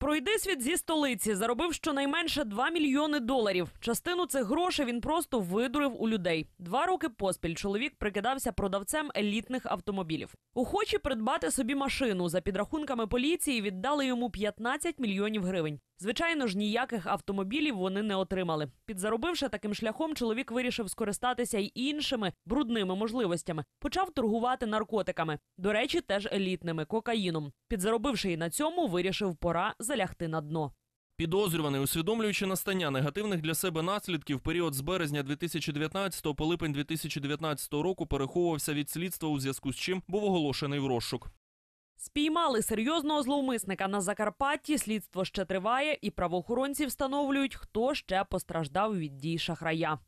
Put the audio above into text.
Пройди світ зі столиці, заробив щонайменше 2 мільйони доларів. Частину цих грошей він просто видурив у людей. Два роки поспіль чоловік прикидався продавцем елітних автомобілів. Охочі придбати собі машину за підрахунками поліції віддали йому 15 мільйонів гривень. Звичайно ж, ніяких автомобілів вони не отримали. Підзаробивши таким шляхом, чоловік вирішив скористатися й іншими брудними можливостями. Почав торгувати наркотиками, до речі, теж елітними кокаїном. Підзаробивши і на цьому, вирішив пора залягти на дно. Підозрюваний, усвідомлюючи настання негативних для себе наслідків, період з березня 2019 по липень 2019 року переховувався від слідства, у зв'язку з чим був оголошений в розшук. Спіймали серйозного зловмисника на Закарпатті. Слідство ще триває, і правоохоронці встановлюють, хто ще постраждав від дій шахрая.